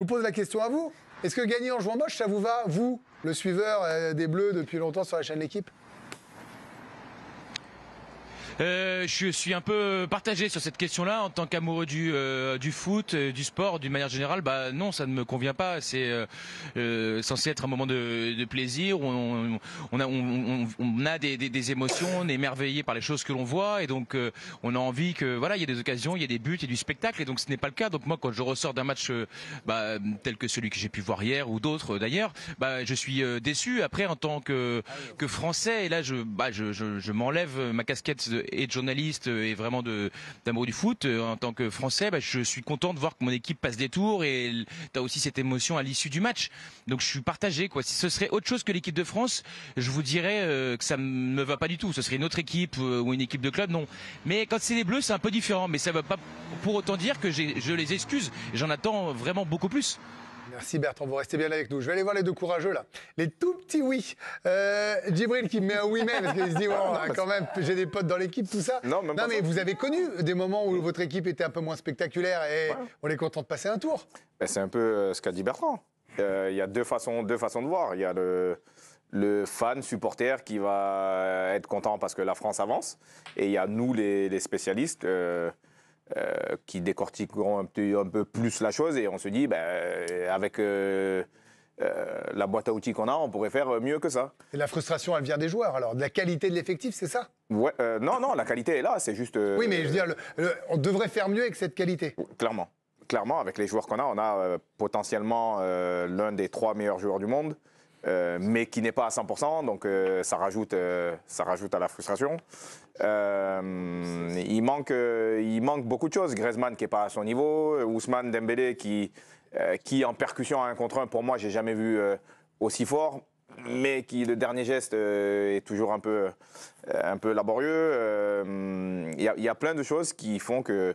vous pose la question à vous. Est-ce que gagner en jouant moche, ça vous va, vous, le suiveur euh, des Bleus depuis longtemps sur la chaîne L'équipe euh, je suis un peu partagé sur cette question-là en tant qu'amoureux du, euh, du foot, du sport, d'une manière générale. Bah non, ça ne me convient pas. C'est euh, censé être un moment de, de plaisir. On, on, a, on, on a des, des, émotions, on est émerveillé par les choses que l'on voit et donc on a envie que voilà, il y a des occasions, il y a des buts, il y a du spectacle et donc ce n'est pas le cas. Donc moi, quand je ressors d'un match bah, tel que celui que j'ai pu voir hier ou d'autres d'ailleurs, bah, je suis déçu. Après, en tant que, que français, et là je, bah, je, je, je m'enlève ma casquette et de journaliste euh, et vraiment de d'amour du foot euh, en tant que Français, bah, je suis content de voir que mon équipe passe des tours et tu as aussi cette émotion à l'issue du match. Donc je suis partagé quoi. Si ce serait autre chose que l'équipe de France, je vous dirais euh, que ça me va pas du tout. Ce serait une autre équipe ou une équipe de club, non. Mais quand c'est les Bleus, c'est un peu différent. Mais ça ne va pas pour autant dire que je les excuse. J'en attends vraiment beaucoup plus. Merci Bertrand, vous restez bien avec nous. Je vais aller voir les deux courageux là. Les tout petits oui. Euh, Djibril qui met un oui même parce qu'il se dit, oh, quand même, j'ai des potes dans l'équipe, tout ça. Non, mais vous avez connu des moments où votre équipe était un peu moins spectaculaire et on est content de passer un tour. Ben, c'est un peu euh, ce qu'a dit Bertrand. Euh, il y a deux façons, deux façons de voir. Il y a le, fan supporter qui va euh, être content parce que la France avance. Et il y a nous, les, spécialistes. Euh, qui décortiqueront un peu, plus la chose et on se dit, ben, euh, avec euh, la boîte à outils qu'on a, on pourrait faire mieux que ça. la frustration, elle vient des joueurs, alors de la qualité de l'effectif, c'est ça ouais, Non, non, la qualité est là, c'est juste. oui, mais je veux dire, on devrait faire mieux avec cette qualité. Clairement. Clairement, avec les joueurs qu'on a, on a potentiellement l'un des trois meilleurs joueurs du monde. Euh, mais qui n'est pas à 100%, donc euh, ça, rajoute, euh, ça rajoute à la frustration. il, manque, il manque beaucoup de choses. Griezmann qui n'est pas à son niveau, Ousmane Dembélé qui, qui en percussion à un contre un, pour moi, j'ai jamais vu aussi fort, mais qui le dernier geste est toujours un peu, un peu laborieux. Il y, a plein de choses qui font que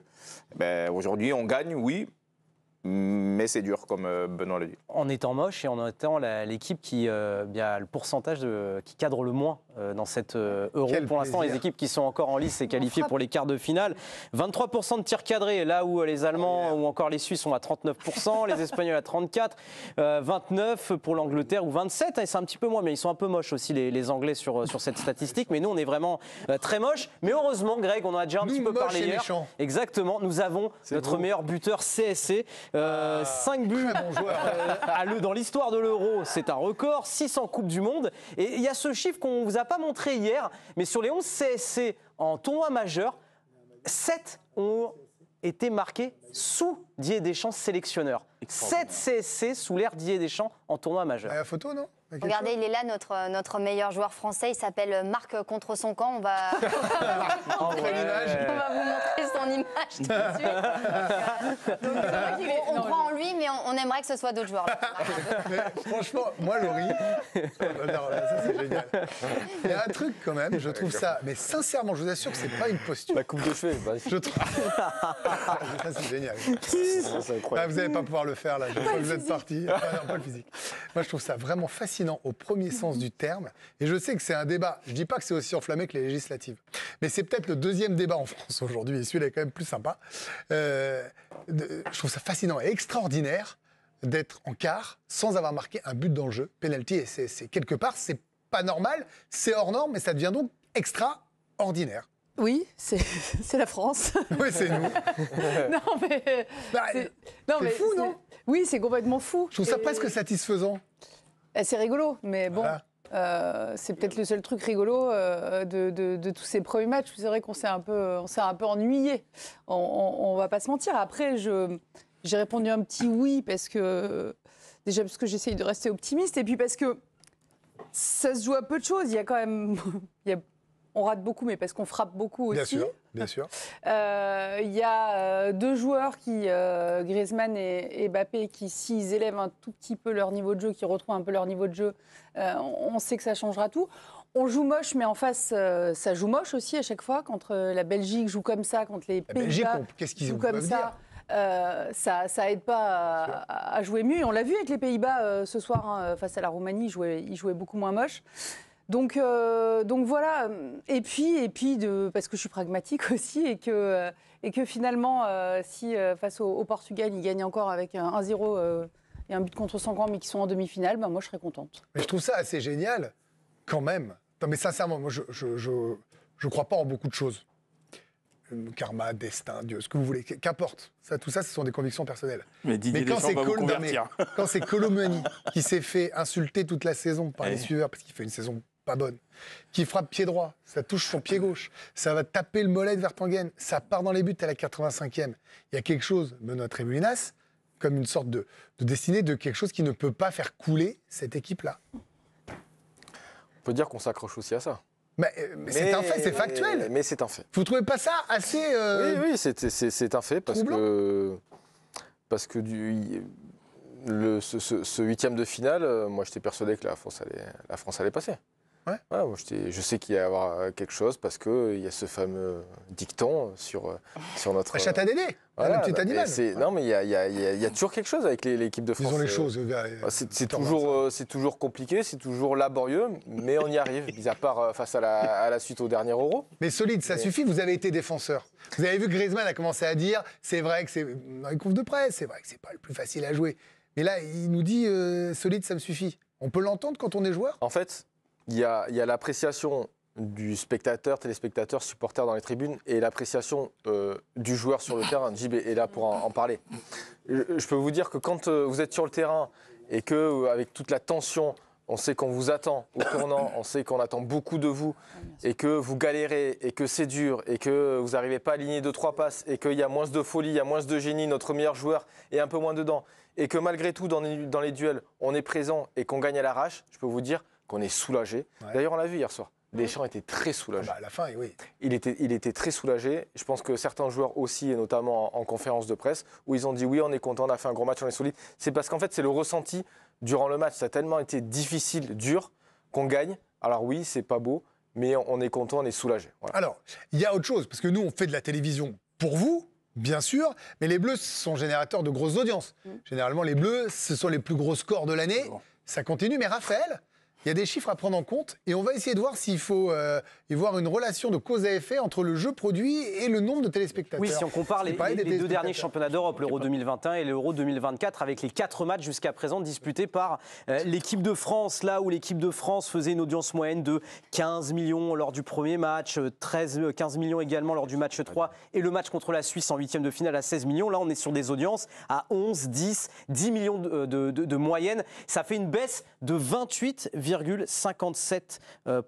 ben, aujourd'hui on gagne, oui, mais c'est dur, comme euh, Benoît le dit. En étant moche et en étant l'équipe qui euh, le pourcentage de, qui cadre le moins euh, dans cette euh, Euro. pour l'instant, les équipes qui sont encore en lice et qualifiées pour les quarts de finale, 23% de tirs cadrés, là où les oh, Allemands ou encore les Suisses sont à 39%, les Espagnols à 34%, 29% pour l'Angleterre ou 27%, c'est un petit peu moins, mais ils sont un peu moches aussi, les, Anglais, sur, sur cette statistique. Mais nous, on est vraiment très moche. Mais heureusement, Greg, on en a déjà un petit peu parlé hier. Exactement, nous avons notre meilleur buteur CSC. 5 euh, buts euh, à le, dans l'histoire de l'Euro, c'est un record. 600 Coupes du Monde. Et il y a ce chiffre qu'on ne vous a pas montré hier, mais sur les 11 CSC en tournoi majeur, 7 ont été marqués sous Didier Deschamps sélectionneur. 7 CSC sous l'ère Didier Deschamps en tournoi majeur. Bah, la photo, non Regardez, il est là, notre, notre meilleur joueur français. Il s'appelle euh, Marc contre son camp. On va, ah on vous montrer son image tout de suite. on, prend en lui, mais on, aimerait que ce soit d'autres joueurs. franchement, moi, Laurie, ça c'est génial. Il y a un truc quand même, je trouve ça, mais sincèrement, je vous assure que c'est pas une posture. La coupe de feu, bah, je trouve. ça c'est génial. Ah, vous n'allez pas pouvoir le faire là. Je vous êtes parti. Ah pas le physique. Moi, je trouve ça vraiment fascinant au premier mhm. sens du terme. Et je sais que c'est un débat. Je ne dis pas que c'est aussi enflammé que les législatives. Mais c'est peut-être le deuxième débat en France aujourd'hui. Et celui-là est quand même plus sympa. Euh, je trouve ça fascinant et extraordinaire d'être en quart sans avoir marqué un but dans le jeu. Penalty, et c'est quelque part, c'est pas normal, c'est hors norme, mais ça devient donc extraordinaire. Oui, c'est la France. Oui, c'est nous. non, mais. Bah, mais c'est fou, non Oui, c'est complètement fou. Je trouve ça presque satisfaisant. Eh, c'est rigolo, mais bon. Euh, c'est peut-être le seul truc rigolo euh, de, tous ces premiers matchs. C'est vrai qu'on s'est un peu, on s'est un peu ennuyé. On, ne va pas se mentir. Après, j'ai répondu un petit oui parce que déjà parce que j'essaye de rester optimiste et puis parce que ça se joue à peu de choses. Il y a quand même, il on rate beaucoup, mais parce qu'on frappe beaucoup aussi. Bien sûr. Bien sûr. Euh, il y a euh, deux joueurs qui, euh, Griezmann et, bappé Mbappé, qui s'ils élèvent un tout petit peu leur niveau de jeu, qui retrouvent un peu leur niveau de jeu, on sait que ça changera tout. On joue moche, mais en face, ça joue moche aussi à chaque fois. Contre la Belgique joue comme ça, contre les Pays-Bas qu'est-ce qu'ils jouent comme ça. ça, ça aide pas à, jouer mieux. On l'a vu avec les Pays-Bas ce soir hein, face à la Roumanie, ils jouaient, ils jouaient beaucoup moins moche. Donc, euh, donc voilà. Euh, et puis, et puis de, parce que je suis pragmatique aussi et que, euh, et que finalement, si face au, Portugal, ils gagnent encore avec 1-0 et un but contre 100 grands mais qui sont en demi-finale, ben, moi je serais contente. Mais je trouve ça assez génial quand même. Non, mais sincèrement, moi je ne je, crois pas en beaucoup de choses. Karma, destin, Dieu, ce que vous voulez, qu'importe. Ça, tout ça, ce sont des convictions personnelles. Mais, quand c'est Col... quand c'est Colomani qui s'est fait insulter toute la saison par les eh. suiveurs parce qu'il fait une saison pas bonne, qui frappe pied droit, ça touche son pied gauche, ça va taper le mollet de Vertonghen, ça part dans les buts à la 85e. Il y a quelque chose, Benoît Trémulinas, comme une sorte de, destinée de quelque chose qui ne peut pas faire couler cette équipe-là. On peut dire qu'on s'accroche aussi à ça. Bah, euh, mais, c'est un fait, c'est factuel. Mais, c'est un fait. Vous trouvez pas ça assez. Euh, oui, oui, c'est un fait parce que. Parce que du, ce, huitième de finale, euh, moi j'étais persuadé que la France allait, la France allait passer je, sais qu'il y a avoir euh, quelque chose parce qu'il euh, y a ce fameux dicton euh, sur, sur notre. La chatte à Dédé voilà, petit bah, animal. Non, mais il y, a, toujours quelque chose avec l'équipe de France. Ils ont les choses. C'est toujours, c'est toujours compliqué, c'est toujours laborieux, mais on y arrive, mis à part face à la, suite au dernier Euro. Mais solide, ça suffit, vous avez été défenseur. Vous avez vu que Griezmann a commencé à dire c'est vrai que c'est. Dans les de presse, c'est vrai que c'est pas le plus facile à jouer. Mais là, il nous dit solide, ça me suffit. On peut l'entendre quand on est joueur En fait, il y a, l'appréciation du spectateur, téléspectateur, supporter dans les tribunes et l'appréciation euh, du joueur sur le terrain. JB est là pour en, parler. Je, peux vous dire que quand euh, vous êtes sur le terrain et que euh, avec toute la tension, on sait qu'on vous attend au tournant, on sait qu'on attend beaucoup de vous et que vous galérez et que c'est dur et que vous n'arrivez pas à aligner deux trois passes et qu'il y a moins de folie, il y a moins de génie, notre meilleur joueur est un peu moins dedans et que malgré tout dans les duels on est présent et qu'on gagne à l'arrache. Je peux vous dire qu'on est soulagé. D'ailleurs, on l'a vu hier soir. Deschamps ah était très soulagé. à ah bah, la fin, oui. Il était, il était très soulagé. Je pense que certains joueurs aussi, et notamment en, conférence de presse, où ils ont dit oui, on est content, on a fait un gros match, on est solide. C'est parce qu'en fait, c'est le ressenti durant le match. Ça a tellement été difficile, dur, qu'on gagne. Alors oui, c'est pas beau, mais on, est content, on est soulagé. Alors, il y a autre chose, parce que nous, on fait de la télévision pour vous, bien sûr, mais les Bleus sont générateurs de grosses audiences. Mm. Généralement, les Bleus, ce sont les plus gros scores de l'année. Ça continue, mais Raphaël, il y a des chiffres à prendre en compte et on va essayer de voir s'il faut euh, y voir une relation de cause à effet entre le jeu produit et le nombre de téléspectateurs. Oui, si on compare les, deux derniers championnats d'Europe, l'Euro 2021 et l'Euro 2024, avec les quatre matchs jusqu'à présent disputés par euh, l'équipe de France, là où l'équipe de France faisait une audience moyenne de 15 millions lors du premier match, 13, euh, 15 millions également lors du match 3 et le match contre la Suisse en huitième de finale à 16 millions. Là, on est sur des audiences à 11, 10, 10 millions de, de moyenne. Ça fait une baisse de 28, 57% euh,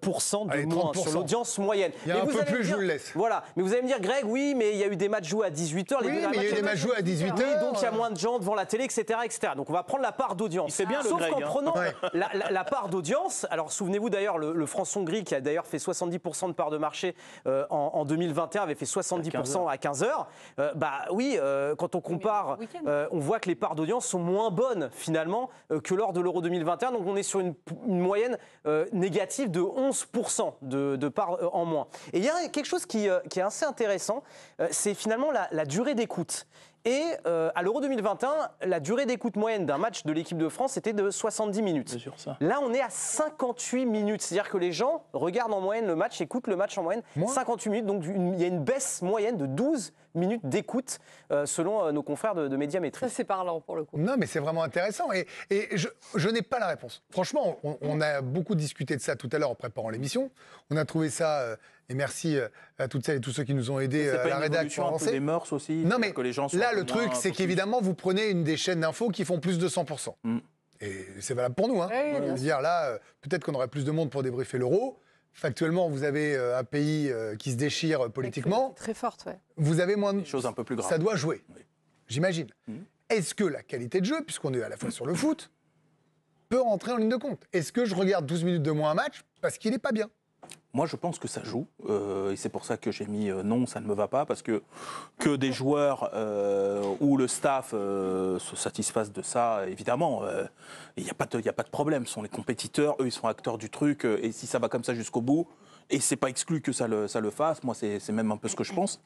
de moins sur l'audience moyenne. Il y a un peu plus, je vous le laisse. Voilà. Mais vous allez me dire, Greg, oui, mais il y a eu des matchs joués à 18h. Oui, mais il y a eu des matchs joués à 18h. donc il y a moins de gens devant la télé, etc. etc. Donc on va prendre la part d'audience. C'est bien Sauf le hein. prenant la, part d'audience, alors souvenez-vous d'ailleurs, le, le France-Hongrie, qui a d'ailleurs fait 70% de part de marché euh, en, 2021, avait fait 70% à 15h. Euh, bah oui, quand on compare, on voit que les parts d'audience sont moins bonnes finalement que lors de l'Euro 2021. Donc on est sur une, une moyenne moyenne euh, négative de 11% de, de euh, en moins. Et il y a quelque chose qui, euh, est assez intéressant, c'est finalement la durée d'écoute. Et euh, à l'Euro 2021, la durée d'écoute moyenne d'un match de l'équipe de France était de 70 minutes. Là, on est à 58 minutes. C'est-à-dire que les gens regardent en moyenne le match, écoutent le match en moyenne 58 minutes. Donc il y a une baisse moyenne de 12 minutes d'écoute euh, selon euh, nos confrères de, de Médiamétrie. Ça, c'est parlant pour le coup. Non, mais c'est vraiment intéressant. Et, je, n'ai pas la réponse. Franchement, on, a beaucoup discuté de ça tout à l'heure en préparant l'émission. On a trouvé ça et merci euh, à toutes celles et tous ceux qui nous ont aidés euh, à la rédaction. des mœurs aussi Non, mais que les gens là, le truc, c'est qu'évidemment, vous prenez une des chaînes d'infos qui font plus de 100%. Mm. Et c'est valable pour nous. Hein. dire là, euh, peut-être qu'on aurait plus de monde pour débriefer l'euro. Factuellement, vous avez un pays qui se déchire politiquement. Très forte, ouais. Vous avez moins de. un peu plus Ça doit jouer, j'imagine. Mm. Est-ce que la qualité de jeu, puisqu'on est à la fois sur le foot, peut rentrer en ligne de compte Est-ce que je regarde 12 minutes de moins un match parce qu'il n'est pas bien moi, je pense que ça joue, euh, et c'est pour ça que j'ai mis euh, non, ça ne me va pas, parce que que des joueurs euh, ou le staff se satisfassent de ça, évidemment, il n'y a, pas de, a pas de problème. Ce sont les compétiteurs, eux, ils sont acteurs du truc, et si ça va comme ça jusqu'au bout, et c'est pas exclu que ça le fasse, moi, c'est même un peu ce que je pense.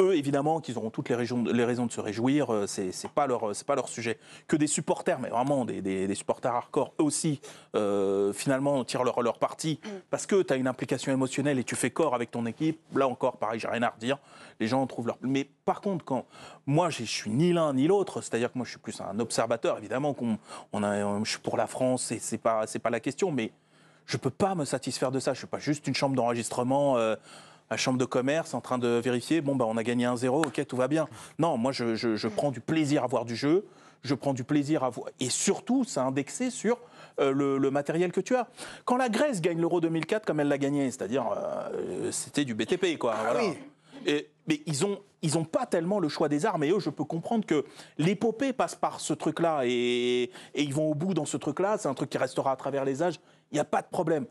Eux, évidemment, qu'ils auront toutes les, raisons de se réjouir, euh, c'est, n'est euh, pas leur sujet. Que des supporters, mais vraiment des, supporters hardcore, eux aussi, euh, finalement, tirent leur, leur parti mm. parce que tu as une implication émotionnelle et tu fais corps avec ton équipe. Là encore, pareil, j'ai rien à redire. Les gens trouvent leur. Mais par contre, quand moi, je suis ni l'un ni l'autre, c'est-à-dire que moi, je suis plus un observateur. Évidemment, qu'on, je suis pour la France, et c'est pas pas la question, mais je peux pas me satisfaire de ça. Je suis pas juste une chambre d'enregistrement la chambre de commerce en train de vérifier, bon, bah, on a gagné un 0 ok, tout va bien. Non, moi, je, prends du plaisir à voir du jeu, je prends du plaisir à voir. Et surtout, c'est indexé sur euh, le, matériel que tu as. Quand la Grèce gagne l'Euro 2004 comme elle l'a gagné, c'est-à-dire, euh, c'était du BTP, quoi. Ah oui. mais ils ont ils n'ont pas tellement le choix des armes. Et eux, je peux comprendre que l'épopée passe par ce truc-là et, et, ils vont au bout dans ce truc-là. C'est un truc qui restera à travers les âges. Il n'y a pas de problème.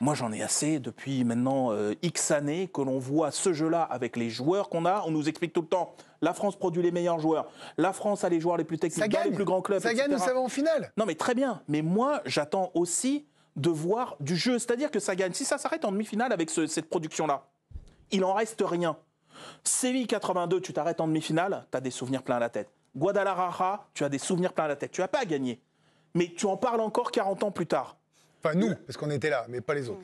Moi, j'en ai assez depuis maintenant euh, X années que l'on voit ce jeu-là avec les joueurs qu'on a. On nous explique tout le temps la France produit les meilleurs joueurs, la France a les joueurs les plus techniques, les plus grands clubs. Ça gagne, nous savons en finale. Non, mais très bien. Mais moi, j'attends aussi de voir du jeu. C'est-à-dire que ça gagne. Si ça s'arrête en demi-finale avec cette production-là, il en reste rien. Séville 82, tu t'arrêtes en demi-finale, tu as des souvenirs pleins à la tête. Guadalajara, tu as des souvenirs pleins à la tête. Tu n'as pas à gagné. Mais tu en parles encore 40 ans plus tard. Enfin, nous, euh, parce qu'on était là, mais pas les autres.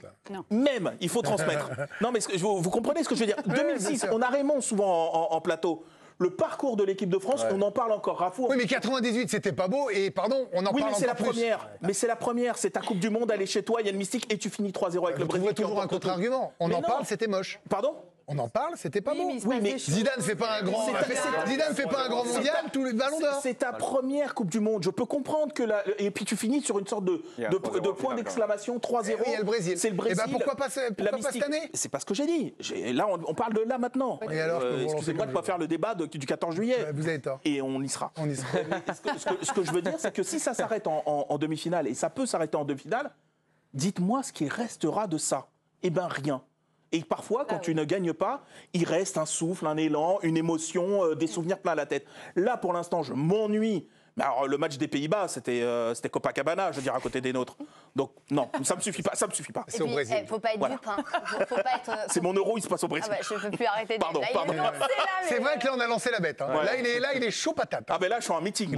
Même, il faut transmettre. non, mais vous, comprenez ce que je veux dire 2006, on a Raymond souvent en, plateau. Le parcours de l'équipe de France, on en parle encore. Rafour. Oui, mais 98, c'était pas beau, et pardon, on en oui, parle encore. Oui, mais c'est la première. Mais c'est la première. C'est ta Coupe du Monde, aller chez toi, il y a le mystique, et tu finis 3-0 avec ah, le Brésil. On toujours un contre-argument. On en parle, c'était moche. Pardon on en parle, c'était pas bon. Oui, mais Zidane fait pas un grand. Zidane fait pas un grand mondial, tous les ballons d'or. C'est ta première Coupe du Monde. Je peux comprendre que la. Et puis tu finis sur une sorte de de point d'exclamation 3-0. Et eh le Brésil. C'est le eh ben, Brésil. Pourquoi pas cette année C'est pas ce que j'ai dit. Là, on parle de là maintenant. Et alors, euh, excusez-moi de pas faire le débat du 14 juillet. Vous avez tort. Et on y sera. On Ce que je veux dire, c'est que si ça s'arrête en demi-finale et ça peut s'arrêter en demi-finale, dites-moi ce qui restera de ça. Eh ben rien. Et parfois, bah quand tu ne gagnes pas, il reste un souffle, un élan, une émotion, euh, des souvenirs plein la tête. Là, pour l'instant, je m'ennuie. Mais alors, le match des Pays-Bas, euh, c'était Copacabana, je veux dire, à côté des nôtres. Donc, non, ça me suffit pas, ça me suffit pas. C'est au Brésil. Eh, faut pas être dupe, hein. euh, C'est mon euro, il se passe au Brésil. Ah ne bah, je peux plus arrêter de... Pardon, pardon. C'est vrai que là, on a lancé la bête. Hein. Là, il est, là, il est chaud patate. Hein. Ah ben là, je suis en meeting.